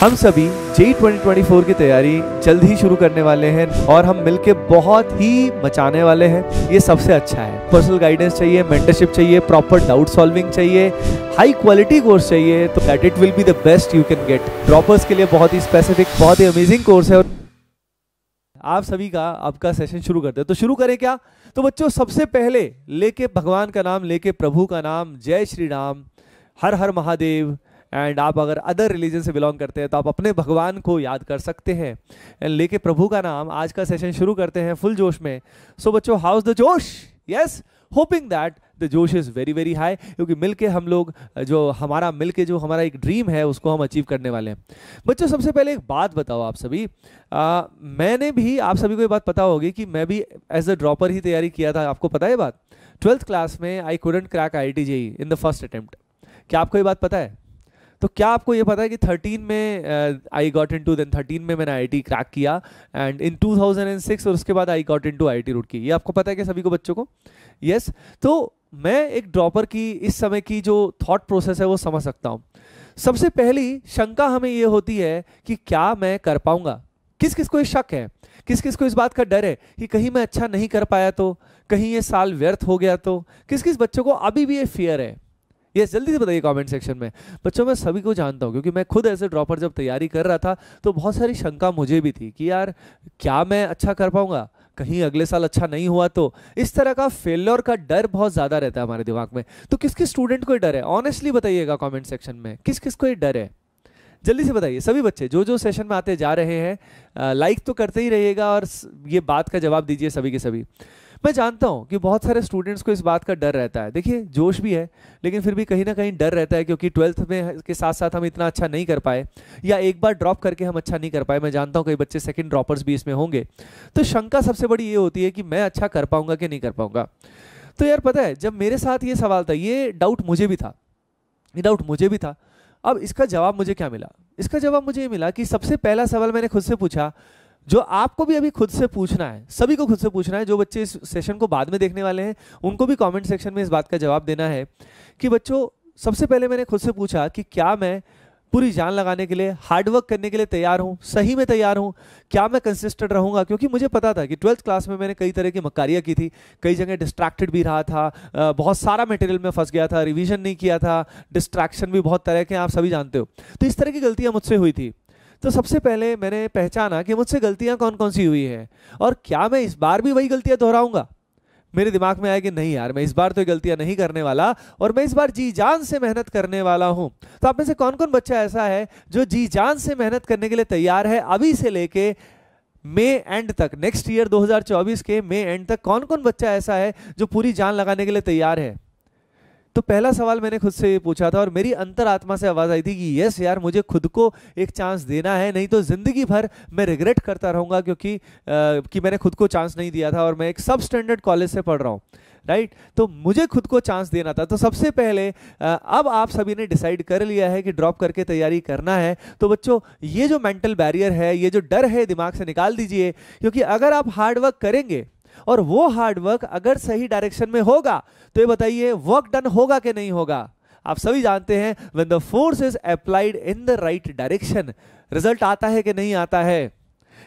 हम सभी जे 2024 की तैयारी जल्द ही शुरू करने वाले हैं और हम मिलके बहुत ही मचाने वाले हैं ये सबसे अच्छा है पर्सनल गाइडेंस चाहिए मेंटरशिप चाहिए प्रॉपर डाउट सॉल्विंग चाहिए हाई क्वालिटी कोर्स चाहिए तो that it will be the best you can get droppers के लिए बहुत ही स्पेसिफिक बहुत ही अमेजिंग कोर्स है आप सभी का आपका सेशन शुरू करते हैं तो शुरू करें क्या तो बच्चों सबसे पहले लेके भगवान का नाम लेके प्रभु का नाम जय श्री राम हर हर महादेव एंड आप अगर अदर रिलीजन से बिलोंग करते हैं तो आप अपने भगवान को याद कर सकते हैं एंड लेके प्रभु का नाम आज का सेशन शुरू करते हैं फुल जोश में सो बच्चों हाउस द जोश यस होपिंग दैट द जोश इज़ वेरी वेरी हाई क्योंकि मिल के हम लोग जो हमारा मिलके जो हमारा एक ड्रीम है उसको हम अचीव करने वाले हैं बच्चों सबसे पहले एक बात बताओ आप सभी आ, मैंने भी आप सभी को ये बात पता होगी कि मैं भी एज अ ड्रॉपर ही तैयारी किया था आपको पता है बात ट्वेल्थ क्लास में I couldn't crack I T J in the first attempt क्या आपको ये बात पता है तो क्या आपको ये पता है कि 13 में I got into then thirteen में मैंने आई क्रैक किया एंड इन 2006 और उसके बाद आई गॉट इन टू आई रूट की ये आपको पता है क्या सभी को बच्चों को यस yes. तो मैं एक ड्रॉपर की इस समय की जो थॉट प्रोसेस है वो समझ सकता हूँ सबसे पहली शंका हमें ये होती है कि क्या मैं कर पाऊंगा किस किस को ये शक है किस किस को इस बात का डर है कि कहीं मैं अच्छा नहीं कर पाया तो कहीं ये साल व्यर्थ हो गया तो किस किस बच्चों को अभी भी ये फियर है ये जल्दी से बताइए कमेंट सेक्शन में बच्चों मैं सभी को जानता हूँ क्योंकि मैं खुद ऐसे ड्रॉपर जब तैयारी कर रहा था तो बहुत सारी शंका मुझे भी थी कि यार क्या मैं अच्छा कर पाऊंगा कहीं अगले साल अच्छा नहीं हुआ तो इस तरह का फेलर का डर बहुत ज़्यादा रहता है हमारे दिमाग में तो किस किस स्टूडेंट को डर है ऑनेस्टली बताइएगा कॉमेंट सेक्शन में किस किस को ये डर है जल्दी से बताइए सभी बच्चे जो जो सेशन में आते जा रहे हैं लाइक तो करते ही रहिएगा और ये बात का जवाब दीजिए सभी के सभी मैं जानता हूं कि बहुत सारे स्टूडेंट्स को इस बात का डर रहता है देखिए जोश भी है लेकिन फिर भी कहीं ना कहीं डर रहता है क्योंकि ट्वेल्थ में के साथ साथ हम इतना अच्छा नहीं कर पाए या एक बार ड्रॉप करके हम अच्छा नहीं कर पाए मैं जानता हूँ कई बच्चे सेकेंड ड्रॉपर्स भी इसमें होंगे तो शंका सबसे बड़ी ये होती है कि मैं अच्छा कर पाऊंगा कि नहीं कर पाऊंगा तो यार पता है जब मेरे साथ ये सवाल था ये डाउट मुझे भी था ये डाउट मुझे भी था अब इसका जवाब मुझे क्या मिला इसका जवाब मुझे ये मिला कि सबसे पहला सवाल मैंने खुद से पूछा जो आपको भी अभी खुद से पूछना है सभी को खुद से पूछना है जो बच्चे इस सेशन को बाद में देखने वाले हैं उनको भी कमेंट सेक्शन में इस बात का जवाब देना है कि बच्चों सबसे पहले मैंने खुद से पूछा कि क्या मैं पूरी जान लगाने के लिए हार्डवर्क करने के लिए तैयार हूँ सही में तैयार हूँ क्या मैं कंसिस्टेंट रहूँगा क्योंकि मुझे पता था कि ट्वेल्थ क्लास में मैंने कई तरह की मकारियाँ की थी कई जगह डिस्ट्रैक्टेड भी रहा था बहुत सारा मटेरियल में फंस गया था रिविजन नहीं किया था डिस्ट्रैक्शन भी बहुत तरह के आप सभी जानते हो तो इस तरह की गलतियाँ मुझसे हुई थी तो सबसे पहले मैंने पहचाना कि मुझसे गलतियां कौन कौन सी हुई हैं और क्या मैं इस बार भी वही गलतियां दोहराऊंगा मेरे दिमाग में आया कि नहीं यार मैं इस बार तो गलतियां नहीं करने वाला और मैं इस बार जी जान से मेहनत करने वाला हूं तो आप में से कौन कौन बच्चा ऐसा है जो जी जान से मेहनत करने के लिए तैयार है अभी से लेके मे एंड तक नेक्स्ट ईयर 2024 के मे एंड तक कौन कौन बच्चा ऐसा है जो पूरी जान लगाने के लिए तैयार है तो पहला सवाल मैंने खुद से ये पूछा था और मेरी अंतरात्मा से आवाज़ आई थी कि यस यार मुझे खुद को एक चांस देना है नहीं तो ज़िंदगी भर मैं रिग्रेट करता रहूँगा क्योंकि आ, कि मैंने खुद को चांस नहीं दिया था और मैं एक सब स्टैंडर्ड कॉलेज से पढ़ रहा हूँ राइट तो मुझे खुद को चांस देना था तो सबसे पहले अब आप सभी ने डिसाइड कर लिया है कि ड्रॉप करके तैयारी करना है तो बच्चों ये जो मेंटल बैरियर है ये जो डर है दिमाग से निकाल दीजिए क्योंकि अगर आप हार्डवर्क करेंगे और वो हार्डवर्क अगर सही डायरेक्शन में होगा तो ये बताइए वर्क डन होगा कि नहीं होगा आप सभी जानते हैं when the force is applied in the right direction result आता है कि नहीं आता है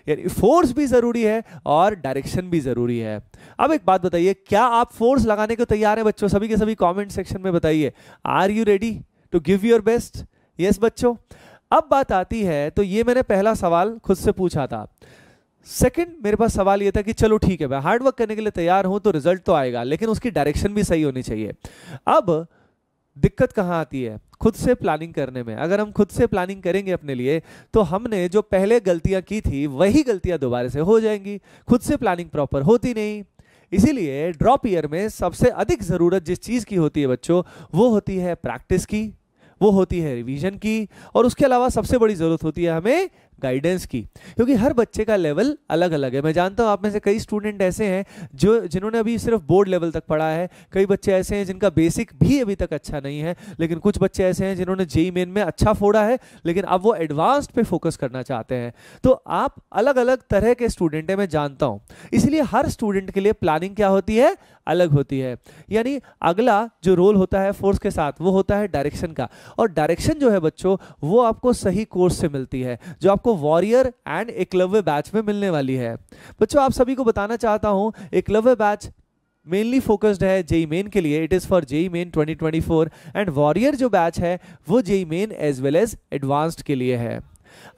यानी फोर्स भी जरूरी है और डायरेक्शन भी जरूरी है अब एक बात बताइए क्या आप फोर्स लगाने को तैयार हैं बच्चों सभी के सभी कमेंट सेक्शन में बताइए are you ready to give your best yes बच्चों अब बात आती है तो ये मैंने पहला सवाल खुद से पूछा था सेकंड मेरे पास सवाल ये था कि चलो ठीक है मैं हार्ड वर्क करने के लिए तैयार हूं तो रिजल्ट तो आएगा लेकिन उसकी डायरेक्शन भी सही होनी चाहिए अब दिक्कत कहाँ आती है खुद से प्लानिंग करने में अगर हम खुद से प्लानिंग करेंगे अपने लिए तो हमने जो पहले गलतियां की थी वही गलतियां दोबारा से हो जाएंगी खुद से प्लानिंग प्रॉपर होती नहीं इसीलिए ड्रॉप ईयर में सबसे अधिक ज़रूरत जिस चीज़ की होती है बच्चों वो होती है प्रैक्टिस की वो होती है रिवीजन की और उसके अलावा सबसे बड़ी ज़रूरत होती है हमें गाइडेंस की क्योंकि हर बच्चे का लेवल अलग अलग है मैं जानता हूँ आप में से कई स्टूडेंट ऐसे हैं जो जिन्होंने अभी सिर्फ बोर्ड लेवल तक पढ़ा है कई बच्चे ऐसे हैं जिनका बेसिक भी अभी तक अच्छा नहीं है लेकिन कुछ बच्चे ऐसे हैं जिन्होंने जेई मेन में अच्छा फोड़ा है लेकिन अब वो एडवांस्ड पे फोकस करना चाहते हैं तो आप अलग अलग तरह के स्टूडेंट हैं मैं जानता हूँ इसलिए हर स्टूडेंट के लिए प्लानिंग क्या होती है अलग होती है यानी अगला जो रोल होता है फोर्स के साथ वो होता है डायरेक्शन का और डायरेक्शन जो है बच्चों वो आपको सही कोर्स से मिलती है जो आपको वॉरियर एंड एकलव्य बैच में मिलने वाली है बच्चों आप सभी को बताना चाहता हूँ एकलव्य बैच मेनली फोकस्ड है जेई मेन e के लिए it is for JEE Main 2024 and warrior जो बैच है वो JEE Main as well as Advanced के लिए है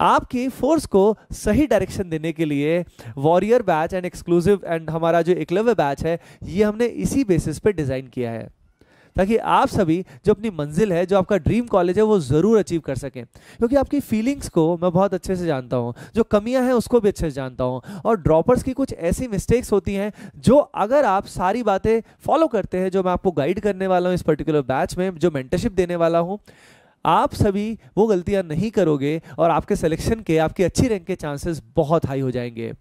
आपकी फोर्स को सही डायरेक्शन देने के लिए warrior batch and exclusive and हमारा जो एकलव्य बैच है ये हमने इसी बेसिस पे डिज़ाइन किया है ताकि आप सभी जो अपनी मंजिल है जो आपका ड्रीम कॉलेज है वो ज़रूर अचीव कर सकें क्योंकि आपकी फीलिंग्स को मैं बहुत अच्छे से जानता हूँ जो कमियाँ हैं उसको भी अच्छे से जानता हूँ और ड्रॉपर्स की कुछ ऐसी मिस्टेक्स होती हैं जो अगर आप सारी बातें फॉलो करते हैं जो मैं आपको गाइड करने वाला हूँ इस पर्टिकुलर बैच में जो मेंटरशिप देने वाला हूँ आप सभी वो गलतियां नहीं करोगे और आपके सिलेक्शन के आपकी अच्छी रैंक के चांसेस बहुत हाई हो जाएंगे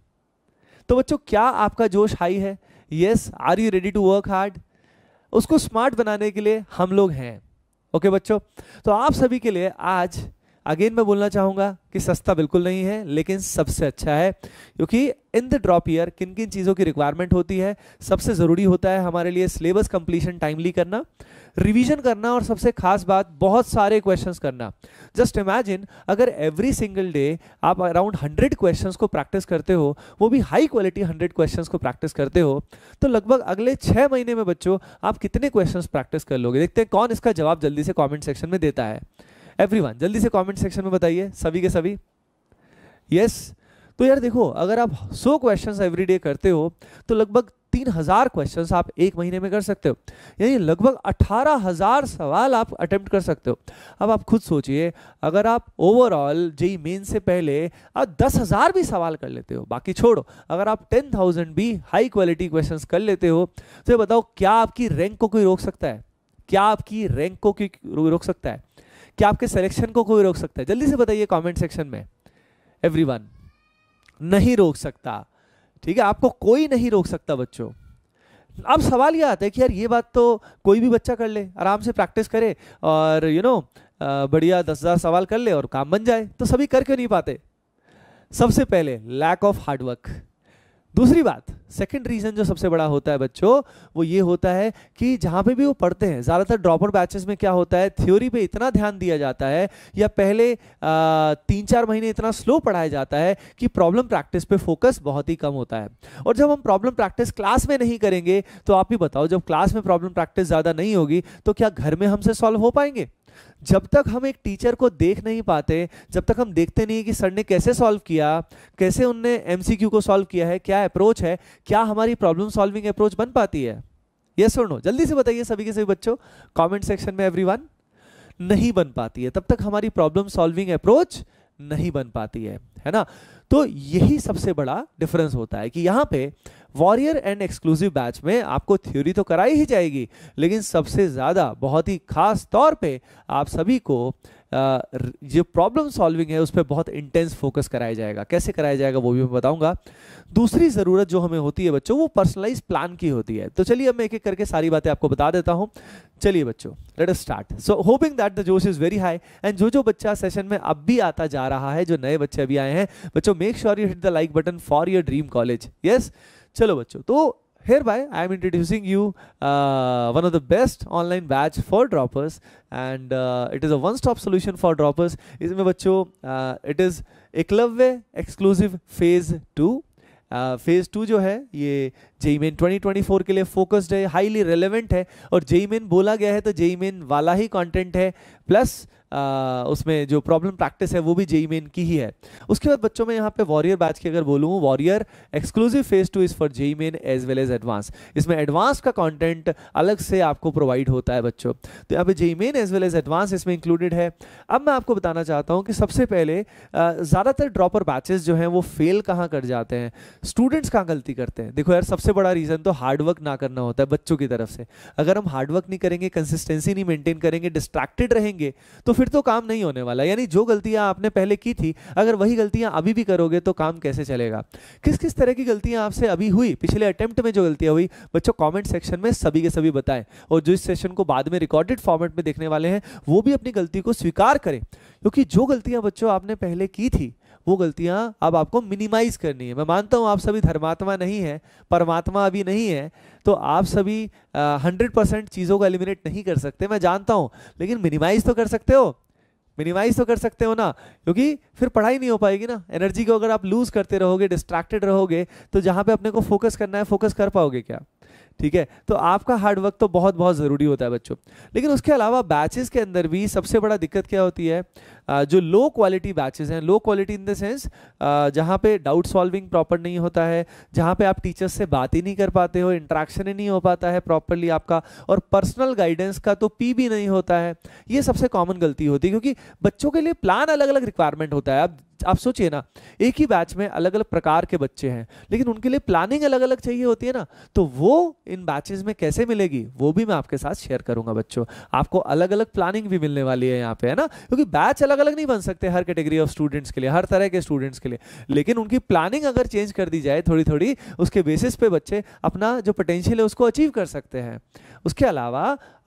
तो बच्चों क्या आपका जोश हाई है yes are you ready to work hard उसको स्मार्ट बनाने के लिए हम लोग हैं ओके okay, बच्चों तो आप सभी के लिए आज अगेन मैं बोलना चाहूंगा कि सस्ता बिल्कुल नहीं है लेकिन सबसे अच्छा है क्योंकि इन द ड्रॉप ईयर किन किन चीज़ों की रिक्वायरमेंट होती है सबसे ज़रूरी होता है हमारे लिए सिलेबस कंप्लीशन टाइमली करना रिवीजन करना और सबसे खास बात बहुत सारे क्वेश्चंस करना जस्ट इमेजिन अगर एवरी सिंगल डे आप अराउंड हंड्रेड क्वेश्चंस को प्रैक्टिस करते हो वो भी हाई क्वालिटी हंड्रेड क्वेश्चंस को प्रैक्टिस करते हो तो लगभग अगले छः महीने में बच्चों आप कितने क्वेश्चंस प्रैक्टिस कर लोगे देखते हैं कौन इसका जवाब जल्दी से कॉमेंट सेक्शन में देता है एवरी जल्दी से कॉमेंट सेक्शन में बताइए सभी के सभी यस yes, तो यार देखो अगर आप सौ क्वेश्चन एवरी डे करते हो तो लगभग तीन हजार क्वेश्चन आप एक महीने में कर सकते हो यानी लगभग अठारह हजार सवाल आप अटेम्प्ट कर सकते हो अब आप खुद सोचिए अगर आप ओवरऑल जेई मेन से पहले आप दस हजार भी सवाल कर लेते हो बाकी छोड़ो अगर आप टेन थाउजेंड भी हाई क्वालिटी क्वेश्चन कर लेते हो तो बताओ क्या आपकी रैंक को कोई रोक सकता है क्या आपकी रैंक को कोई रोक सकता है क्या आपके सिलेक्शन को कोई रोक सकता है जल्दी से बताइए कॉमेंट सेक्शन में एवरी नहीं रोक सकता ठीक है आपको कोई नहीं रोक सकता बच्चों अब सवाल यह आता है कि यार ये बात तो कोई भी बच्चा कर ले आराम से प्रैक्टिस करे और यू you नो know, बढ़िया दस हज़ार सवाल कर ले और काम बन जाए तो सभी कर क्यों नहीं पाते सबसे पहले लैक ऑफ हार्डवर्क दूसरी बात सेकंड रीजन जो सबसे बड़ा होता है बच्चों वो ये होता है कि जहां पे भी वो पढ़ते हैं ज़्यादातर ड्रॉपर बैचेस में क्या होता है थ्योरी पे इतना ध्यान दिया जाता है या पहले आ, तीन चार महीने इतना स्लो पढ़ाया जाता है कि प्रॉब्लम प्रैक्टिस पे फोकस बहुत ही कम होता है और जब हम प्रॉब्लम प्रैक्टिस क्लास में नहीं करेंगे तो आप ही बताओ जब क्लास में प्रॉब्लम प्रैक्टिस ज़्यादा नहीं होगी तो क्या घर में हमसे सॉल्व हो पाएंगे जब तक हम एक टीचर को देख नहीं पाते जब तक हम देखते नहीं कि सर ने कैसे सॉल्व किया कैसे उनने एमसीक्यू को सॉल्व किया है क्या अप्रोच है क्या हमारी प्रॉब्लम सॉल्विंग अप्रोच बन पाती है ये सुनो जल्दी से बताइए सभी के सभी बच्चों कमेंट सेक्शन में एवरीवन नहीं बन पाती है तब तक हमारी प्रॉब्लम सॉल्विंग अप्रोच नहीं बन पाती है है ना तो यही सबसे बड़ा डिफरेंस होता है कि यहां पे वॉरियर एंड एक्सक्लूसिव बैच में आपको थ्योरी तो कराई ही जाएगी लेकिन सबसे ज़्यादा बहुत ही खास तौर पे आप सभी को जो प्रॉब्लम सॉल्विंग है उस पर बहुत इंटेंस फोकस कराया जाएगा कैसे कराया जाएगा वो भी मैं बताऊंगा दूसरी ज़रूरत जो हमें होती है बच्चों वो पर्सनलाइज प्लान की होती है तो चलिए अब मैं एक एक करके सारी बातें आपको बता देता हूँ चलिए बच्चों let us start so hoping that the जोश इज़ वेरी हाई एंड जो जो बच्चा सेशन में अब भी आता जा रहा है जो नए बच्चे अभी आए हैं बच्चों make sure you hit the like button for your dream college yes चलो बच्चों तो hereby I am introducing you uh, one of the best online batch for droppers and uh, it is a one-stop solution for droppers. इसमें बच्चों uh, it is eklavya exclusive phase 2 uh, phase 2 jo hai ye JEE Main 2024 के लिए focused है highly relevant है और JEE main बोला गया है तो जेई मेन वाला ही कंटेंट है प्लस आ, उसमें जो प्रॉब्लम प्रैक्टिस है वो भी जेई मेन की ही है उसके बाद बच्चों में यहाँ पे वॉरियर बैच की अगर बोलूँ warrior exclusive phase two is for JEE Main as well as advance इसमें एडवांस का कंटेंट अलग से आपको प्रोवाइड होता है बच्चों तो यहाँ पे JEE Main as well as advance इसमें इंक्लूडेड है अब मैं आपको बताना चाहता हूँ कि सबसे पहले ज़्यादातर ड्रॉपर बैचेज जो हैं वो फेल कहाँ कर जाते हैं स्टूडेंट्स कहाँ गलती करते हैं देखो यार सबसे सबसे बड़ा रीज़न तो हार्डवर्क ना करना होता है बच्चों की तरफ से अगर हम हार्डवर्क नहीं करेंगे कंसिस्टेंसी नहीं मेंटेन करेंगे डिस्ट्रैक्टेड रहेंगे तो फिर तो काम नहीं होने वाला यानी जो गलतियां आपने पहले की थी अगर वही गलतियां अभी भी करोगे तो काम कैसे चलेगा किस किस तरह की गलतियां आपसे अभी हुई पिछले अटैम्प्ट में जो गलतियाँ हुई बच्चों कॉमेंट सेक्शन में सभी के सभी बताएं और जो इस सेशन को बाद में रिकॉर्डेड फॉर्मेट में देखने वाले हैं वो भी अपनी गलती को स्वीकार करें क्योंकि जो गलतियाँ बच्चों आपने पहले की थी वो गलतियां अब आपको मिनिमाइज करनी है मैं मानता हूँ आप सभी धर्मात्मा नहीं है परमात्मा अभी नहीं है तो आप सभी हंड्रेड परसेंट चीज़ों को एलिमिनेट नहीं कर सकते मैं जानता हूँ लेकिन मिनिमाइज तो कर सकते हो मिनिमाइज तो कर सकते हो ना क्योंकि फिर पढ़ाई नहीं हो पाएगी ना एनर्जी को अगर आप लूज़ करते रहोगे डिस्ट्रैक्टेड रहोगे तो जहाँ पे अपने को फोकस करना है फोकस कर पाओगे क्या ठीक है तो आपका हार्ड वर्क तो बहुत बहुत ज़रूरी होता है बच्चों लेकिन उसके अलावा बैचेस के अंदर भी सबसे बड़ा दिक्कत क्या होती है जो लो क्वालिटी बैचेस हैं low quality in the sense जहाँ पे डाउट सॉल्विंग प्रॉपर नहीं होता है जहाँ पे आप टीचर्स से बात ही नहीं कर पाते हो इंट्रैक्शन ही नहीं हो पाता है प्रॉपरली आपका और पर्सनल गाइडेंस का तो पी भी नहीं होता है ये सबसे कॉमन गलती होती है क्योंकि बच्चों के लिए प्लान अलग अलग रिक्वायरमेंट होता है आप आप सोचिए ना एक ही बैच में अलग अलग प्रकार के बच्चे हैं लेकिन उनके लिए प्लानिंग अलग अलग चाहिए होती है ना तो वो इन बैचेस में कैसे मिलेगी वो भी मैं आपके साथ शेयर करूंगा बच्चों आपको अलग अलग प्लानिंग भी मिलने वाली है यहाँ पे है ना क्योंकि बैच अलग अलग अलग नहीं बन सकते हर कैटेगरी ऑफ स्टूडेंट्स के लिए हर तरह के स्टूडेंट्स के लिए लेकिन उनकी प्लानिंग अगर चेंज कर दी जाए थोड़ी थोड़ी उसके बेसिस पे बच्चे अपना जो पोटेंशियल है उसको अचीव कर सकते हैं उसके अलावा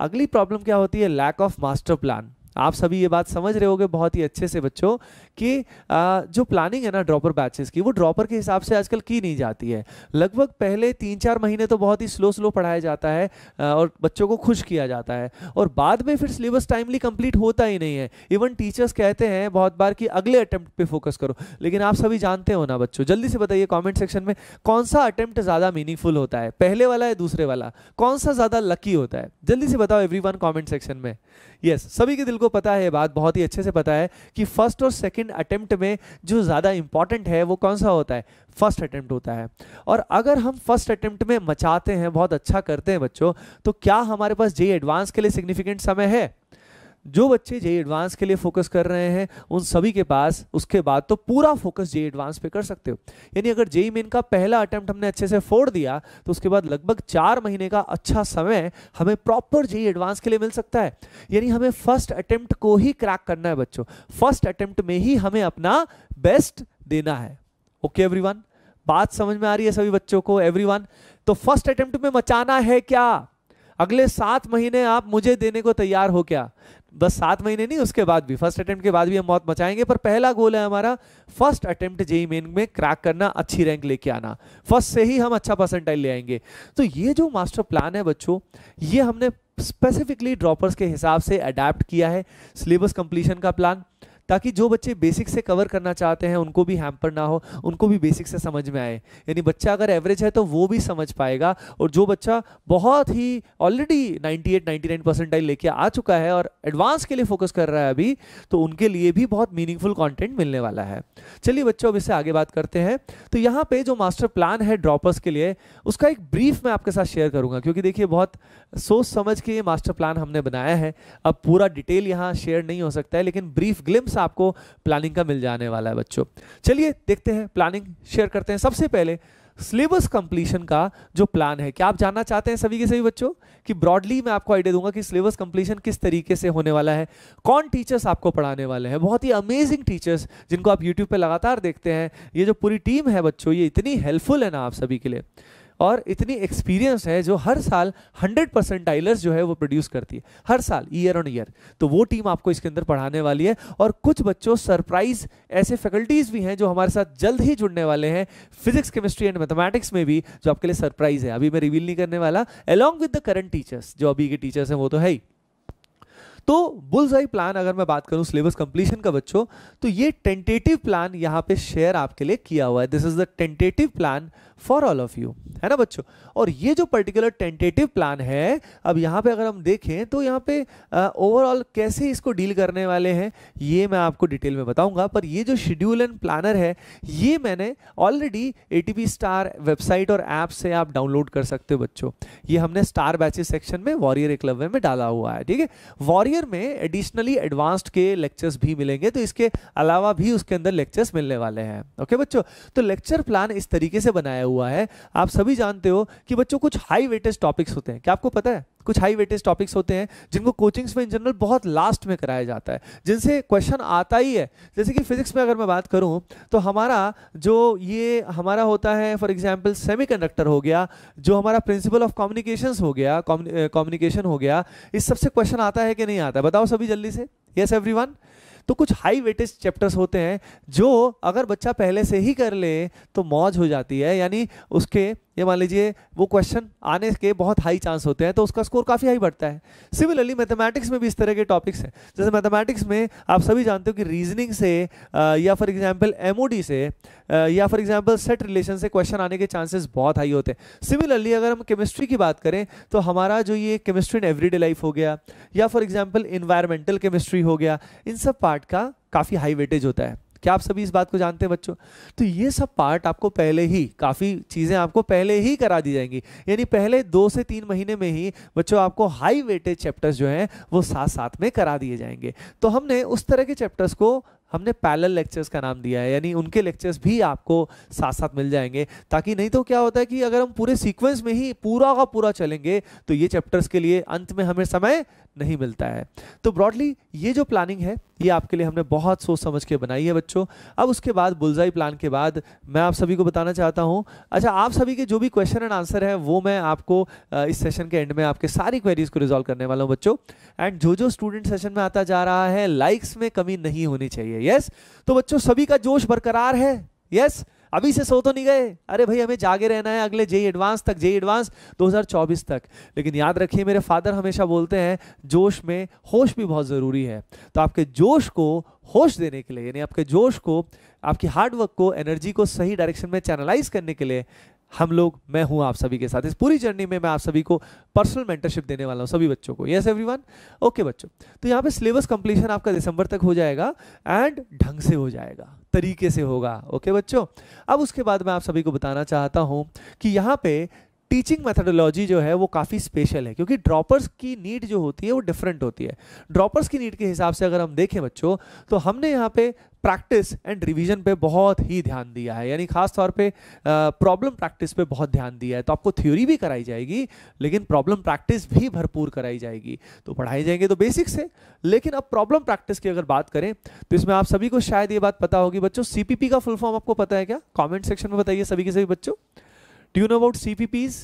अगली प्रॉब्लम क्या होती है लैक ऑफ मास्टर प्लान आप सभी ये बात समझ रहे होगे बहुत ही अच्छे से बच्चों कि जो प्लानिंग है ना ड्रॉपर बैचेस की वो ड्रॉपर के हिसाब से आजकल की नहीं जाती है लगभग पहले तीन चार महीने तो बहुत ही स्लो स्लो पढ़ाया जाता है और बच्चों को खुश किया जाता है और बाद में फिर सिलेबस टाइमली कंप्लीट होता ही नहीं है इवन टीचर्स कहते हैं बहुत बार कि अगले अटैम्प्ट फोकस करो लेकिन आप सभी जानते हो ना बच्चों जल्दी से बताइए कॉमेंट सेक्शन में कौन सा अटैम्प्ट ज़्यादा मीनिंगफुल होता है पहले वाला या दूसरे वाला कौन सा ज़्यादा लकी होता है जल्दी से बताओ एवरी कमेंट सेक्शन में यस yes, सभी के दिल को पता है बात बहुत ही अच्छे से पता है कि फर्स्ट और सेकेंड सेकेंड अटैम्प्ट में जो ज़्यादा इंपॉर्टेंट है वो कौन सा होता है फर्स्ट अटैम्प्ट होता है और अगर हम फर्स्ट अटैम्प्ट में मचाते हैं बहुत अच्छा करते हैं बच्चों तो क्या हमारे पास जे एडवांस के लिए सिग्निफिकेंट समय है जो बच्चे जे एडवांस के लिए फोकस कर रहे हैं उन सभी के पास उसके बाद तो पूरा फोकस जे एडवांस पे कर सकते हो यानी अगर जे मेन का पहला अटेम्प्ट हमने अच्छे से फोड़ दिया तो उसके बाद लगभग चार महीने का अच्छा समय हमें प्रॉपर जे एडवांस के लिए मिल सकता है यानी हमें फर्स्ट अटेम्प्ट को ही क्रैक करना है बच्चों फर्स्ट अटेम्प्ट में ही हमें अपना बेस्ट देना है ओके okay, एवरी बात समझ में आ रही है सभी बच्चों को एवरी तो फर्स्ट अटेम्प्ट में मचाना है क्या अगले सात महीने आप मुझे देने को तैयार हो क्या बस सात महीने नहीं उसके बाद भी फर्स्ट अटेम्प्ट के बाद भी हम मौत मचाएंगे पर पहला गोल है हमारा फर्स्ट अटेम्प्ट जेई मेन में क्रैक करना अच्छी रैंक लेके आना फर्स्ट से ही हम अच्छा परसेंटाइल ले आएंगे तो ये जो मास्टर प्लान है बच्चों ये हमने स्पेसिफिकली ड्रॉपर्स के हिसाब से अडेप्ट किया है सिलेबस कंप्लीशन का प्लान ताकि जो बच्चे बेसिक से कवर करना चाहते हैं उनको भी हैम्पर ना हो उनको भी बेसिक से समझ में आए यानी बच्चा अगर एवरेज है तो वो भी समझ पाएगा और जो बच्चा बहुत ही ऑलरेडी 98 99 परसेंटाइल लेके आ चुका है और एडवांस के लिए फोकस कर रहा है अभी तो उनके लिए भी बहुत मीनिंगफुल कॉन्टेंट मिलने वाला है चलिए बच्चों अब इससे आगे बात करते हैं तो यहाँ पर जो मास्टर प्लान है ड्रॉपर्स के लिए उसका एक ब्रीफ मैं आपके साथ शेयर करूंगा क्योंकि देखिए बहुत सोच समझ के ये मास्टर प्लान हमने बनाया है अब पूरा डिटेल यहाँ शेयर नहीं हो सकता है लेकिन ब्रीफ ग्लिम्स टिप्स आपको प्लानिंग का मिल जाने वाला है बच्चों चलिए देखते हैं प्लानिंग शेयर करते हैं सबसे पहले सिलेबस कंप्लीशन का जो प्लान है क्या आप जानना चाहते हैं सभी के सभी बच्चों कि ब्रॉडली मैं आपको आइडिया दूंगा कि सिलेबस कंप्लीशन किस तरीके से होने वाला है कौन टीचर्स आपको पढ़ाने वाले हैं बहुत ही अमेजिंग टीचर्स जिनको आप यूट्यूब पे लगातार देखते हैं ये जो पूरी टीम है बच्चों ये इतनी हेल्पफुल है ना आप सभी के लिए और इतनी एक्सपीरियंस है जो हर साल 100 परसेंट टाइलर्स जो है वो प्रोड्यूस करती है हर साल ईयर ऑन ईयर तो वो टीम आपको इसके अंदर पढ़ाने वाली है और कुछ बच्चों सरप्राइज ऐसे फैकल्टीज भी हैं जो हमारे साथ जल्द ही जुड़ने वाले हैं फिजिक्स केमिस्ट्री एंड मैथमेटिक्स में भी जो आपके लिए सरप्राइज है अभी मैं रिवील नहीं करने वाला along with the current teachers जो अभी के टीचर्स हैं वो तो है ही तो बुल्स आई प्लान अगर मैं बात करूं सिलेबस कंप्लीशन का बच्चों तो ये टेंटेटिव प्लान यहाँ पे शेयर आपके लिए किया हुआ है this is the tentative plan for all of you है ना बच्चों और ये जो पर्टिकुलर टेंटेटिव प्लान है अब यहाँ पे अगर हम देखें तो यहाँ पे ओवरऑल uh, कैसे इसको डील करने वाले हैं ये मैं आपको डिटेल में बताऊंगा पर ये जो शेड्यूल एंड प्लानर है ये मैंने ऑलरेडी ए स्टार वेबसाइट और ऐप से आप डाउनलोड कर सकते हो बच्चों ये हमने स्टार बैचेस सेक्शन में वॉरियर इक्लवे में डाला हुआ है ठीक है वॉरियर कैरियर में एडिशनली एडवांस्ड के लेक्चर्स भी मिलेंगे तो इसके अलावा भी उसके अंदर लेक्चर्स मिलने वाले हैं ओके बच्चों तो लेक्चर प्लान इस तरीके से बनाया हुआ है आप सभी जानते हो कि बच्चों कुछ हाई वेटेज टॉपिक्स होते हैं क्या आपको पता है कुछ हाई वेटेज टॉपिक्स होते हैं जिनको कोचिंग्स में इन जनरल बहुत लास्ट में कराया जाता है जिनसे क्वेश्चन आता ही है जैसे कि फिजिक्स में अगर मैं बात करूँ तो हमारा जो ये हमारा होता है फॉर एग्जाम्पल सेमी हो गया जो हमारा प्रिंसिपल ऑफ कॉम्युनिकेशन हो गया कम्युनिकेशन हो गया इस सबसे क्वेश्चन आता है कि नहीं आता बताओ सभी जल्दी से यस एवरी तो कुछ हाई वेटेज चैप्टर्स होते हैं जो अगर बच्चा पहले से ही कर ले तो मौज हो जाती है यानी उसके ये मान लीजिए वो क्वेश्चन आने के बहुत हाई चांस होते हैं तो उसका स्कोर काफ़ी हाई बढ़ता है सिमिलरली मैथमेटिक्स में भी इस तरह के टॉपिक्स हैं जैसे मैथमेटिक्स में आप सभी जानते हो कि रीजनिंग से या फॉर एग्जांपल एमओडी से या फॉर एग्जांपल सेट रिलेशन से क्वेश्चन आने के चांसेस बहुत हाई होते हैं सिमिलरली अगर हम केमिस्ट्री की बात करें तो हमारा जो ये केमिस्ट्री इन एवरीडे लाइफ हो गया या फॉर एग्जाम्पल इन्वायरमेंटल केमिस्ट्री हो गया इन सब पार्ट का काफ़ी हाई वेटेज होता है क्या आप सभी इस बात को जानते हैं बच्चों तो ये सब पार्ट आपको पहले ही काफ़ी चीज़ें आपको पहले ही करा दी जाएंगी यानी पहले दो से तीन महीने में ही बच्चों आपको हाई वेटेज चैप्टर्स जो हैं वो साथ साथ में करा दिए जाएंगे तो हमने उस तरह के चैप्टर्स को हमने पैरल लेक्चर्स का नाम दिया है यानी उनके लेक्चर्स भी आपको साथ साथ मिल जाएंगे ताकि नहीं तो क्या होता है कि अगर हम पूरे सीक्वेंस में ही पूरा का पूरा चलेंगे तो ये चैप्टर्स के लिए अंत में हमें समय नहीं मिलता है तो ब्रॉडली ये जो प्लानिंग है ये आपके लिए हमने बहुत सोच समझ के बनाई है बच्चों अब उसके बाद बुलजाई प्लान के बाद मैं आप सभी को बताना चाहता हूँ अच्छा आप सभी के जो भी क्वेश्चन एंड आंसर है वो मैं आपको इस सेशन के एंड में आपके सारी क्वेरीज को रिजॉल्व करने वाला हूँ बच्चों एंड जो जो स्टूडेंट सेशन में आता जा रहा है लाइक्स में कमी नहीं होनी चाहिए यस तो बच्चों सभी का जोश बरकरार है यस yes? अभी से सो तो नहीं गए अरे भाई हमें जागे रहना है अगले जेई एडवांस तक जेई एडवांस 2024 तक लेकिन याद रखिए मेरे फादर हमेशा बोलते हैं जोश में होश भी बहुत ज़रूरी है तो आपके जोश को होश देने के लिए यानी आपके जोश को आपकी हार्डवर्क को एनर्जी को सही डायरेक्शन में चैनलाइज करने के लिए हम लोग मैं हूं आप सभी के साथ इस पूरी जर्नी में मैं आप सभी को पर्सनल मेंटरशिप देने वाला हूं सभी बच्चों को यस एवरीवन ओके बच्चों तो यहाँ पे सिलेबस कंप्लीशन आपका दिसंबर तक हो जाएगा एंड ढंग से हो जाएगा तरीके से होगा ओके बच्चों अब उसके बाद मैं आप सभी को बताना चाहता हूँ कि यहाँ पे टीचिंग मेथडोलॉजी जो है वो काफ़ी स्पेशल है क्योंकि ड्रॉपर्स की नीड जो होती है वो डिफरेंट होती है ड्रॉपर्स की नीड के हिसाब से अगर हम देखें बच्चों तो हमने यहाँ पे प्रैक्टिस एंड रिवीजन पे बहुत ही ध्यान दिया है यानी खास तौर पे प्रॉब्लम प्रैक्टिस पे बहुत ध्यान दिया है तो आपको थ्योरी भी कराई जाएगी लेकिन प्रॉब्लम प्रैक्टिस भी भरपूर कराई जाएगी तो पढ़ाई जाएंगे तो बेसिक्स है लेकिन अब प्रॉब्लम प्रैक्टिस की अगर बात करें तो इसमें आप सभी को शायद ये बात पता होगी बच्चों सीपीपी का फुल फॉर्म आपको पता है क्या कॉमेंट सेक्शन में बताइए सभी के सभी बच्चों do you know about CPPs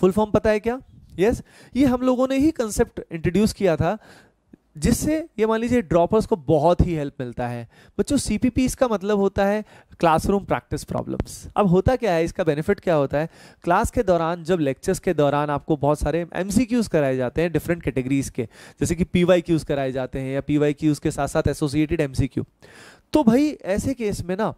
full form पता है क्या यस yes? ये हम लोगों ने ही कंसेप्ट इंट्रोड्यूस किया था जिससे ये मान लीजिए ड्रॉपर्स को बहुत ही हेल्प मिलता है बच्चों सी पी इसका मतलब होता है क्लासरूम प्रैक्टिस प्रॉब्लम्स अब होता क्या है इसका बेनिफिट क्या होता है क्लास के दौरान जब लेक्चर्स के दौरान आपको बहुत सारे एम कराए जाते हैं डिफरेंट कैटेगरीज के जैसे कि पी कराए जाते हैं या पी के साथ साथ एसोसिएटेड एम तो भाई ऐसे केस में ना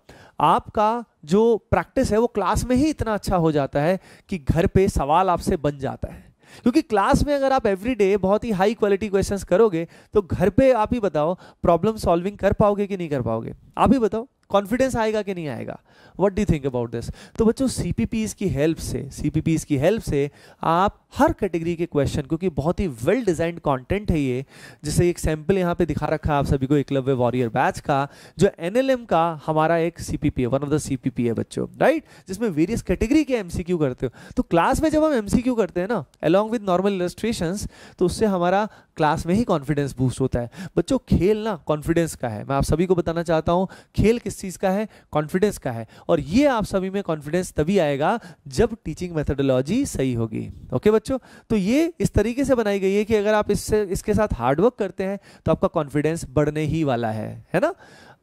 आपका जो प्रैक्टिस है वो क्लास में ही इतना अच्छा हो जाता है कि घर पे सवाल आपसे बन जाता है क्योंकि क्लास में अगर आप एवरीडे बहुत ही हाई क्वालिटी क्वेश्चंस करोगे तो घर पे आप ही बताओ प्रॉब्लम सॉल्विंग कर पाओगे कि नहीं कर पाओगे आप ही बताओ कॉन्फिडेंस आएगा कि नहीं आएगा what do think about this तो बच्चों सीपीपीज की हेल्प से सीपीपीज की हेल्प से आप हर कैटेगरी के क्वेश्चन क्योंकि बहुत ही वेल डिजाइंड कंटेंट है ये जैसे एक सैंपल यहाँ पे दिखा रखा है आप सभी को लव्य वॉरियर बैच का जो एन का हमारा एक सीपीपी है वन ऑफ द सी है बच्चों राइट जिसमें वेरियस कैटेगरी के एमसीक्यू करते हो तो क्लास में जब हम एम करते हैं ना अलॉन्ग विद नॉर्मल इलेस्ट्रेशन तो उससे हमारा क्लास में ही कॉन्फिडेंस बूस्ट होता है बच्चों खेल ना कॉन्फिडेंस का है मैं आप सभी को बताना चाहता हूँ खेल किस चीज़ का है कॉन्फिडेंस का है और ये आप सभी में कॉन्फिडेंस तभी आएगा जब टीचिंग मेथडोलॉजी सही होगी ओके बच्चों तो ये इस तरीके से बनाई गई है कि अगर आप इससे इसके साथ हार्डवर्क करते हैं तो आपका कॉन्फिडेंस बढ़ने ही वाला है है ना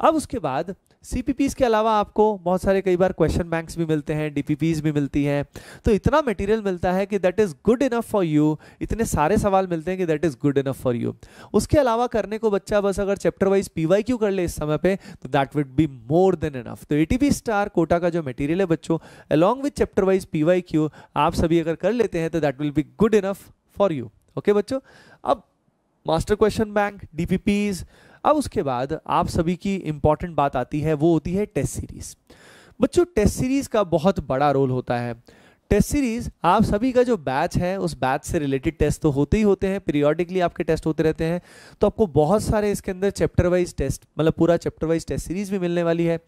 अब उसके बाद सीपीपीज के अलावा आपको बहुत सारे कई बार क्वेश्चन बैंक्स भी मिलते हैं डीपीपीज भी मिलती हैं तो इतना मटेरियल मिलता है कि that is good enough for you इतने सारे सवाल मिलते हैं कि that is good enough for you उसके अलावा करने को बच्चा बस अगर चैप्टर वाइज पीवाई क्यू कर ले इस समय पर तो that will be more than enough तो ए स्टार कोटा का जो मटीरियल है बच्चों along with chapter wise P आप सभी अगर कर लेते हैं तो that will be good enough for you okay बच्चों अब मास्टर क्वेश्चन बैंक डीपीपीज अब उसके बाद आप सभी की इंपॉर्टेंट बात आती है वो होती है टेस्ट सीरीज बच्चों टेस्ट सीरीज का बहुत बड़ा रोल होता है टेस्ट सीरीज आप सभी का जो बैच है उस बैच से रिलेटेड टेस्ट तो होते ही होते हैं पीरियोडिकली आपके टेस्ट होते रहते हैं तो आपको बहुत सारे इसके अंदर चैप्टर वाइज टेस्ट मतलब पूरा चैप्टर वाइज टेस्ट सीरीज भी मिलने वाली है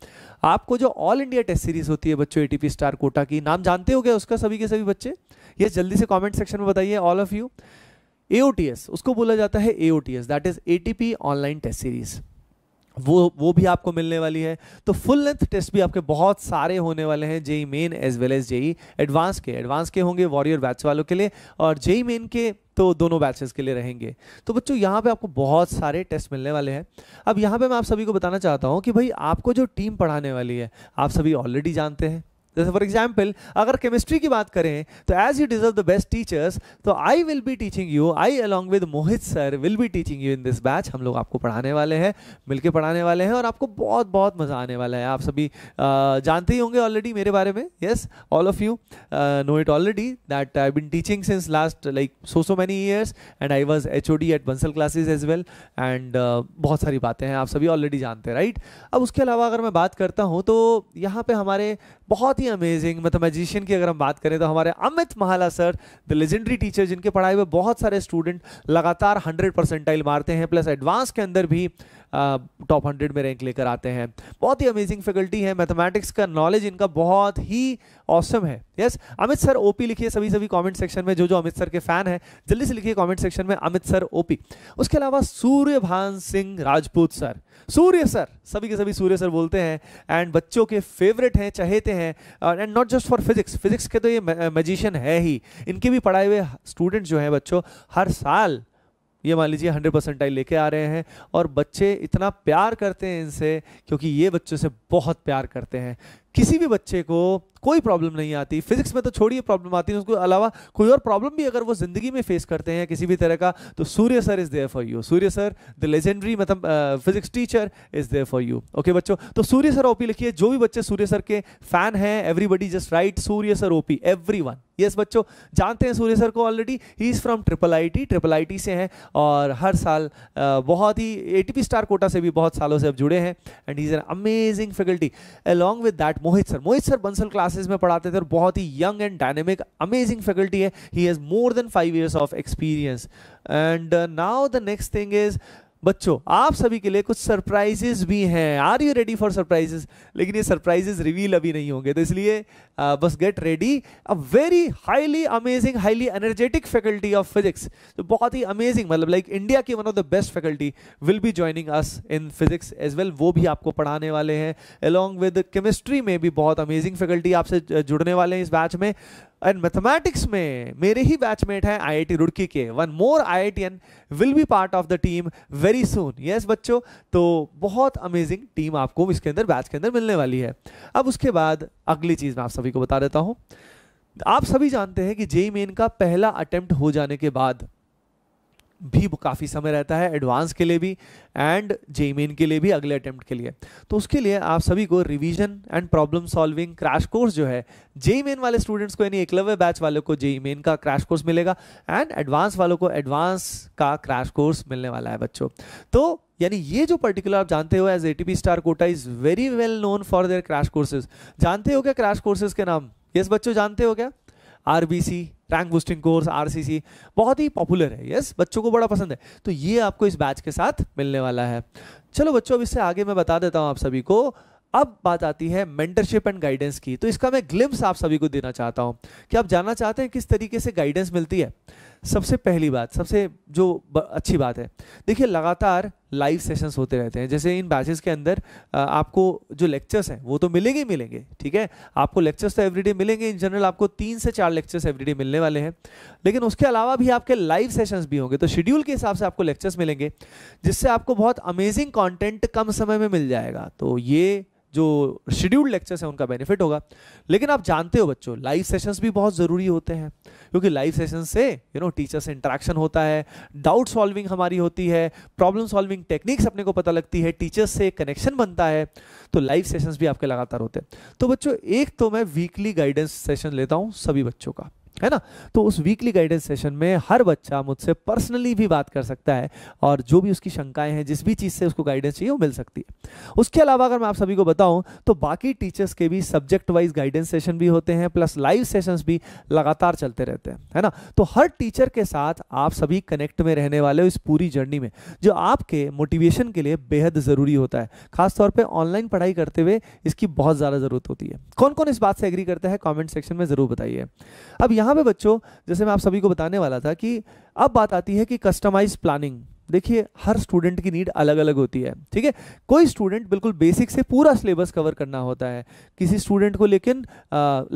आपको जो ऑल इंडिया टेस्ट सीरीज होती है बच्चों एटीपी स्टार कोटा की नाम जानते हो गया उसका सभी के सभी बच्चे ये जल्दी से कॉमेंट सेक्शन में बताइए ऑल ऑफ यू एओटीएस उसको बोला जाता है AOTS that is ATP online test series वो वो भी आपको मिलने वाली है तो फुल लेंथ टेस्ट भी आपके बहुत सारे होने वाले हैं JEE Main as well as JEE advance के एडवांस के होंगे वॉरियर बैच वालों के लिए और जेई मेन के तो दोनों बैचेस के लिए रहेंगे तो बच्चों यहाँ पे आपको बहुत सारे टेस्ट मिलने वाले हैं अब यहाँ पे मैं आप सभी को बताना चाहता हूँ कि भाई आपको जो टीम पढ़ाने वाली है आप सभी ऑलरेडी जानते हैं जैसे फॉर एग्जाम्पल अगर केमिस्ट्री की बात करें तो as you deserve the best teachers तो I will be teaching you I along with Mohit sir will be teaching you in this batch हम लोग आपको पढ़ाने वाले हैं मिलकर पढ़ाने वाले हैं और आपको बहुत बहुत मज़ा आने वाला है आप सभी जानते ही होंगे ऑलरेडी मेरे बारे में yes all of you know it already that I been teaching since last like so so many years and I was H O D at Bansal classes as well and बहुत सारी बातें हैं आप सभी ऑलरेडी जानते हैं राइट अब उसके अलावा अगर मैं बात करता हूँ तो यहाँ पे हमारे बहुत ही अमेजिंग मतलब मैजिशियन की अगर हम बात करें तो हमारे अमित महाला सर द लेजेंडरी टीचर जिनके पढ़ाए हुए बहुत सारे स्टूडेंट लगातार हंड्रेड परसेंटाइल मारते हैं प्लस एडवांस के अंदर भी टॉप हंड्रेड में रैंक लेकर आते हैं बहुत ही अमेजिंग फैकल्टी है मैथमेटिक्स का नॉलेज इनका बहुत ही ऑसम है यस अमित सर ओपी लिखिए सभी सभी कमेंट सेक्शन में जो जो अमित सर के फैन है जल्दी से लिखिए कमेंट सेक्शन में अमित सर ओपी उसके अलावा सूर्य भान सिंह राजपूत सर सूर्य सर सभी के सभी सूर्य सर बोलते हैं एंड बच्चों के फेवरेट हैं चहेते हैं and not just for physics physics के तो ये मैजिशियन uh, है ही इनके भी पढ़ाए हुए स्टूडेंट जो हैं बच्चों हर साल ये मान लीजिए हंड्रेड परसेंटाइल लेके आ रहे हैं और बच्चे इतना प्यार करते हैं इनसे क्योंकि ये बच्चों से बहुत प्यार करते हैं किसी भी बच्चे को कोई प्रॉब्लम नहीं आती फिजिक्स में तो छोड़िए प्रॉब्लम आती है उसके अलावा कोई और प्रॉब्लम भी अगर वो जिंदगी में फेस करते हैं किसी भी तरह का तो Surya sir is there for you Surya sir the legendary मतलब physics teacher is there for you okay बच्चों तो सूर्य सर ओपी लिखिए जो भी बच्चे सूर्य सर के फैन हैं everybody just write Surya sir OP every one yes बच्चों जानते हैं सूर्य सर को ऑलरेडी ही is from triple I T triple I T से हैं और हर साल uh, बहुत ही ए स्टार कोटा से भी बहुत सालों से अब जुड़े हैं and he is an amazing faculty along with that that Mohit sir Mohit sir Bansal classes में पढ़ाते थे और बहुत ही young and dynamic amazing faculty है he has more than five years of experience and now the next thing is बच्चों आप सभी के लिए कुछ सरप्राइजेस भी हैं are you ready for surprises लेकिन ये सरप्राइजेस रिवील अभी नहीं होंगे तो इसलिए बस get ready a very highly amazing highly energetic faculty of physics तो बहुत ही अमेजिंग मतलब लाइक इंडिया की one of the best faculty will be joining us in physics as well वो भी आपको पढ़ाने वाले हैं अलॉन्ग विद केमिस्ट्री में भी बहुत अमेजिंग फैकल्टी आपसे जुड़ने वाले हैं इस बैच में एंड मैथमेटिक्स में मेरे ही बैचमेट हैं आईआईटी रुड़की के one more IITian will be part of the team very soon yes बच्चों तो बहुत अमेजिंग टीम आपको इसके अंदर बैच के अंदर मिलने वाली है अब उसके बाद अगली चीज़ मैं आप सभी को बता देता हूँ आप सभी जानते हैं कि जेई मेन का पहला अटेम्प्ट हो जाने के बाद भी काफ़ी समय रहता है एडवांस के लिए भी एंड जे मेन के लिए भी अगले अटैम्प्ट के लिए तो उसके लिए आप सभी को revision and problem solving crash course जो है जे मेन वाले स्टूडेंट्स को यानी एकलव्य बैच वालों को जे मेन का क्रैश कोर्स मिलेगा एंड एडवांस वालों को एडवांस का क्रैश कोर्स मिलने वाला है बच्चों तो यानी ये जो पर्टिकुलर आप जानते हो as A Star Kota is very well known for their crash courses जानते हो क्या क्रैश कोर्सेज के नाम यस बच्चों जानते हो क्या R B C rank boosting course RCC बहुत ही पॉपुलर है यस बच्चों को बड़ा पसंद है तो ये आपको इस बैच के साथ मिलने वाला है चलो बच्चों अब इससे आगे मैं बता देता हूँ आप सभी को अब बात आती है मेंटरशिप एंड गाइडेंस की तो इसका मैं ग्लिम्स आप सभी को देना चाहता हूँ कि आप जानना चाहते हैं किस तरीके से गाइडेंस मिलती है सबसे पहली बात सबसे जो अच्छी बात है देखिए लगातार लाइव सेशंस होते रहते हैं जैसे इन बैचेस के अंदर आपको जो लेक्चर्स हैं वो तो मिलेंगे ही मिलेंगे ठीक है आपको लेक्चर्स तो एवरीडे मिलेंगे इन जनरल आपको तीन से चार लेक्चर्स एवरीडे मिलने वाले हैं लेकिन उसके अलावा भी आपके लाइव सेशंस भी होंगे तो शेड्यूल के हिसाब से आपको लेक्चर्स मिलेंगे जिससे आपको बहुत अमेजिंग कॉन्टेंट कम समय में मिल जाएगा तो ये जो शेड्यूल्ड लेक्चर्स हैं उनका बेनिफिट होगा लेकिन आप जानते हो बच्चों लाइव सेशंस भी बहुत ज़रूरी होते हैं क्योंकि लाइव सेशन से यू नो टीचर से इंटरेक्शन होता है डाउट सॉल्विंग हमारी होती है प्रॉब्लम सॉल्विंग टेक्निक्स अपने को पता लगती है टीचर्स से कनेक्शन बनता है तो लाइव सेशंस भी आपके लगातार होते हैं तो बच्चों एक तो मैं वीकली गाइडेंस सेशन लेता हूँ सभी बच्चों का है ना तो उस वीकली गाइडेंस सेशन में हर बच्चा मुझसे पर्सनली भी बात कर सकता है और जो भी उसकी शंकाएं हैं जिस भी चीज़ से उसको गाइडेंस चाहिए वो मिल सकती है उसके अलावा अगर मैं आप सभी को बताऊं तो बाकी टीचर्स के भी सब्जेक्ट वाइज गाइडेंस सेशन भी होते हैं प्लस लाइव सेशंस भी लगातार चलते रहते हैं है ना तो हर टीचर के साथ आप सभी कनेक्ट में रहने वाले हो इस पूरी जर्नी में जो आपके मोटिवेशन के लिए बेहद ज़रूरी होता है खासतौर पर ऑनलाइन पढ़ाई करते हुए इसकी बहुत ज़्यादा ज़रूरत होती है कौन कौन इस बात से एग्री करता है कॉमेंट सेक्शन में ज़रूर बताइए अब यहाँ यहाँ पे बच्चों जैसे मैं आप सभी को बताने वाला था कि अब बात आती है कि कस्टमाइज प्लानिंग देखिए हर स्टूडेंट की नीड अलग अलग होती है ठीक है कोई स्टूडेंट बिल्कुल बेसिक से पूरा सिलेबस कवर करना होता है किसी स्टूडेंट को लेकिन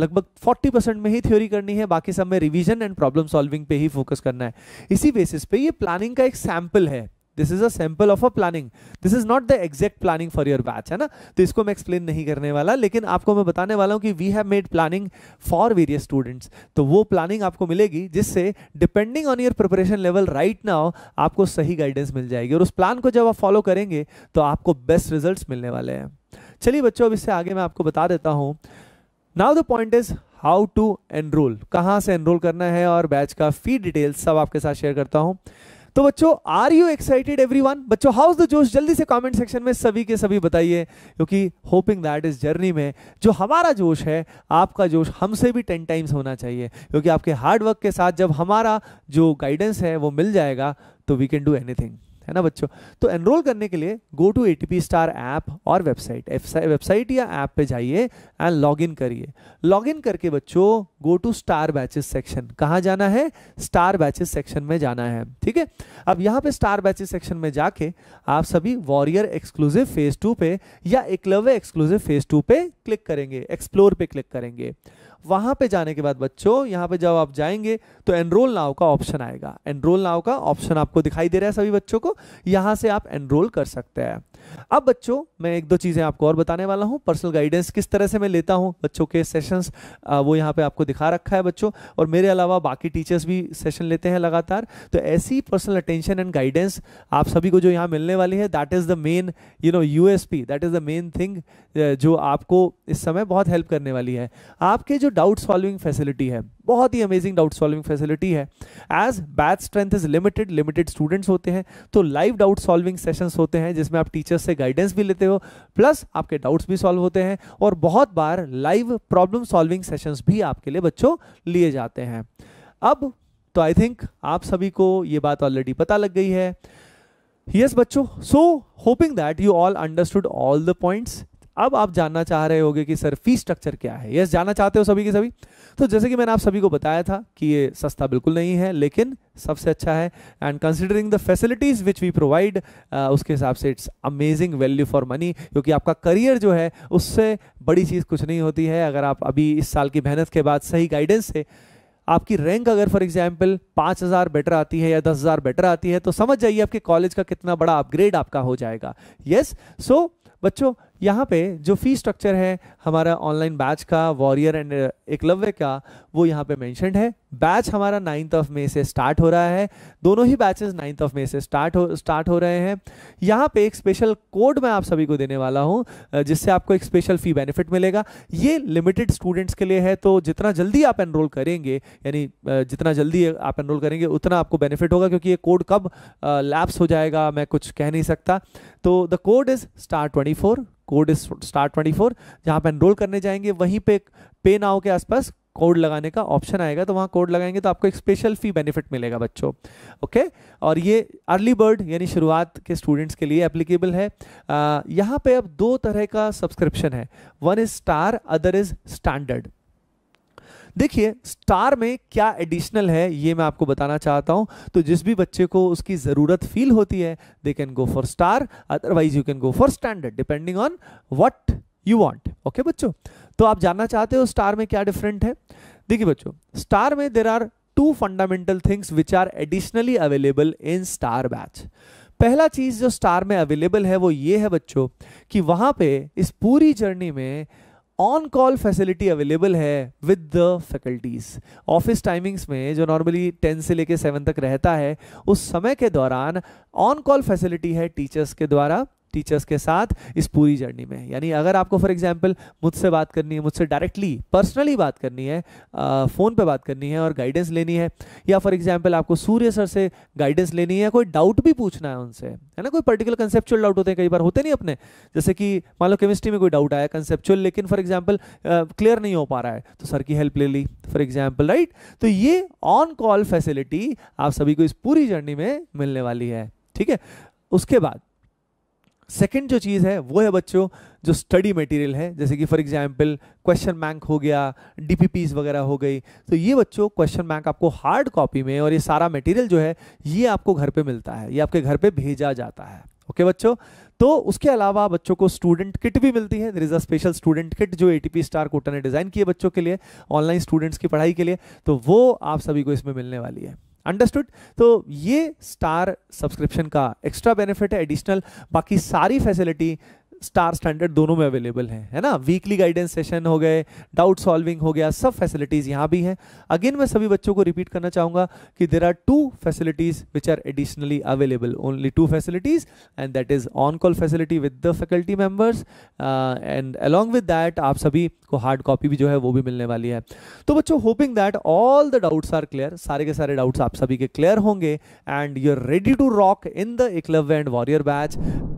लगभग 40 परसेंट में ही थ्योरी करनी है बाकी सब में रिवीजन एंड प्रॉब्लम सॉल्विंग पे ही फोकस करना है इसी बेसिस पे ये प्लानिंग का एक सैम्पल है this is a sample of a planning this is not the exact planning for your batch है ना तो इसको मैं एक्सप्लेन नहीं करने वाला लेकिन आपको मैं बताने वाला हूँ कि we have made planning for various students तो वो प्लानिंग आपको मिलेगी जिससे depending on your preparation level right now आपको सही गाइडेंस मिल जाएगी और उस प्लान को जब आप फॉलो करेंगे तो आपको बेस्ट रिजल्ट मिलने वाले हैं चलिए बच्चों अब इससे आगे मैं आपको बता देता हूँ now the point is how to enrol कहाँ से एनरोल करना है और बैच का फी डिटेल्स सब आपके साथ शेयर करता हूँ तो बच्चों are you excited every one बच्चो हाउस द जोश जल्दी से कमेंट सेक्शन में सभी के सभी बताइए क्योंकि होपिंग दैट इज जर्नी में जो हमारा जोश है आपका जोश हमसे भी टेन टाइम्स होना चाहिए क्योंकि आपके हार्डवर्क के साथ जब हमारा जो गाइडेंस है वो मिल जाएगा तो वी कैन डू एनीथिंग है ना बच्चों तो एनरोल करने के लिए go to A T Star app और वेबसाइट वेबसाइट या ऐप पे जाइए एंड लॉग इन करिए लॉग इन करके बच्चों go to Star batches section कहाँ जाना है स्टार बैचेस सेक्शन में जाना है ठीक है अब यहाँ पे स्टार बैचेस सेक्शन में जाके आप सभी वॉरियर एक्सक्लूसिव फेज टू पे या एकलवे एक्सक्लूसिव फेज टू पे क्लिक करेंगे एक्सप्लोर पे क्लिक करेंगे वहां पे जाने के बाद बच्चों यहाँ पे जब आप जाएंगे तो एनरोल नाव का ऑप्शन आएगा एनरोल नाव का ऑप्शन आपको दिखाई दे रहा है सभी बच्चों को हो यहाँ से आप एनरोल कर सकते हैं अब बच्चों मैं एक दो चीज़ें आपको और बताने वाला हूँ पर्सनल गाइडेंस किस तरह से मैं लेता हूँ बच्चों के सेशंस वो यहाँ पे आपको दिखा रखा है बच्चों और मेरे अलावा बाकी टीचर्स भी सेशन लेते हैं लगातार तो ऐसी पर्सनल अटेंशन एंड गाइडेंस आप सभी को जो यहाँ मिलने वाली है that is the main you know you that is the main thing जो आपको इस समय बहुत हेल्प करने वाली है आपके जो डाउट सॉल्विंग फैसिलिटी है बहुत ही अमेजिंग डाउट सॉल्विंग फैसिलिटी है as batch strength is limited limited students होते हैं तो लाइव डाउट सॉल्विंग सेशंस होते हैं जिसमें आप टीचर्स से गाइडेंस भी लेते हो प्लस आपके डाउट्स भी सॉल्व होते हैं और बहुत बार लाइव प्रॉब्लम सॉल्विंग सेशंस भी आपके लिए बच्चों लिए जाते हैं अब तो आई थिंक आप सभी को ये बात ऑलरेडी पता लग गई है यस yes, बच्चों so hoping that you all understood all the points अब आप जानना चाह रहे होंगे कि सर फी स्ट्रक्चर क्या है यस जानना चाहते हो सभी के सभी तो जैसे कि मैंने आप सभी को बताया था कि ये सस्ता बिल्कुल नहीं है लेकिन सबसे अच्छा है and considering the facilities which we provide उसके हिसाब से it's amazing value for money क्योंकि आपका करियर जो है उससे बड़ी चीज़ कुछ नहीं होती है अगर आप अभी इस साल की मेहनत के बाद सही गाइडेंस से आपकी रैंक अगर फॉर एग्जाम्पल पाँच हज़ार बेटर आती है या दस हज़ार बेटर आती है तो समझ जाइए आपके कॉलेज का कितना बड़ा अपग्रेड आपका हो जाएगा यस yes? सो so, बच्चों यहाँ पे जो फी स्ट्रक्चर है हमारा ऑनलाइन बैच का वॉरियर एंड uh, एकलव्य का वो यहाँ पे मैंशनड है बैच हमारा नाइन्थ ऑफ मे से स्टार्ट हो रहा है दोनों ही बैचेस नाइन्थ ऑफ मे से स्टार्ट हो स्टार्ट हो रहे हैं यहाँ पे एक स्पेशल कोड मैं आप सभी को देने वाला हूँ uh, जिससे आपको एक स्पेशल फ़ी बेनिफिट मिलेगा ये लिमिटेड स्टूडेंट्स के लिए है तो जितना जल्दी आप एनरोल करेंगे यानी uh, जितना जल्दी आप एनरोल करेंगे उतना आपको बेनिफिट होगा क्योंकि ये कोड कब लैप्स हो जाएगा मैं कुछ कह नहीं सकता तो the code is Star twenty code is Star four जहाँ पर एनरोल करने जाएंगे वहीं पे पे नाव के आसपास कोड लगाने का ऑप्शन आएगा तो वहाँ कोड लगाएंगे तो आपको एक स्पेशल फी बेनिफिट मिलेगा बच्चों ओके और ये अर्ली बर्ड यानी शुरुआत के स्टूडेंट्स के लिए एप्लीकेबल है यहाँ पे अब दो तरह का सब्सक्रिप्शन है one is Star other is standard देखिए स्टार में क्या एडिशनल है ये मैं आपको बताना चाहता हूँ तो जिस भी बच्चे को उसकी ज़रूरत फील होती है they can go for Star otherwise you can go for standard depending on what you want okay बच्चों तो आप जानना चाहते हो स्टार में क्या डिफरेंट है देखिए बच्चों स्टार में there are two fundamental things which are additionally available in Star batch पहला चीज जो स्टार में अवेलेबल है वो ये है बच्चों कि वहां पे इस पूरी जर्नी में ऑन कॉल फैसिलिटी अवेलेबल है with the faculties office timings में जो नॉर्मली टेन से लेकर सेवन तक रहता है उस समय के दौरान ऑन कॉल फैसिलिटी है टीचर्स के द्वारा टीचर्स के साथ इस पूरी जर्नी में यानी अगर आपको फॉर एग्जाम्पल मुझसे बात करनी है मुझसे डायरेक्टली पर्सनली बात करनी है फ़ोन पे बात करनी है और गाइडेंस लेनी है या फॉर एग्जाम्पल आपको सूर्य सर से गाइडेंस लेनी है कोई डाउट भी पूछना है उनसे है ना कोई पर्टिकुलर कंसेप्चुअल डाउट होते हैं कई बार होते नहीं अपने जैसे कि मान लो केमिस्ट्री में कोई डाउट आया कंसेप्चुअल लेकिन फॉर एग्जाम्पल क्लियर नहीं हो पा रहा है तो सर की हेल्प ले ली फॉर एग्जाम्पल राइट तो ये ऑन कॉल फैसिलिटी आप सभी को इस पूरी जर्नी में मिलने वाली है ठीक है उसके बाद सेकेंड जो चीज़ है वो है बच्चों जो स्टडी मटेरियल है जैसे कि फॉर एग्जाम्पल क्वेश्चन बैंक हो गया डी वगैरह हो गई तो ये बच्चों क्वेश्चन बैंक आपको हार्ड कॉपी में और ये सारा मटेरियल जो है ये आपको घर पे मिलता है ये आपके घर पे भेजा जाता है ओके okay, बच्चों तो उसके अलावा बच्चों को स्टूडेंट किट भी मिलती है there is a special student kit जो एटीपी स्टार कोटा ने डिजाइन किए बच्चों के लिए ऑनलाइन स्टूडेंट्स की पढ़ाई के लिए तो वो आप सभी को इसमें मिलने वाली है अंडरस्टूड तो ये स्टार सब्सक्रिप्शन का एक्स्ट्रा बेनिफिट है एडिशनल बाकी सारी फैसिलिटी स्टार स्टैंडर्ड दोनों में अवेलेबल हैं है ना वीकली गाइडेंस सेशन हो गए डाउट सॉल्विंग हो गया सब फैसिलिटीज़ यहाँ भी हैं अगेन मैं सभी बच्चों को रिपीट करना चाहूँगा कि there are two facilities which are additionally available only two facilities and that is on call facility with the faculty members and along with that आप सभी को हार्ड कॉपी भी जो है वो भी मिलने वाली है तो बच्चों hoping that all the doubts are clear सारे के सारे डाउट्स आप सभी के क्लियर होंगे and you are ready to rock in the Eklavya and warrior batch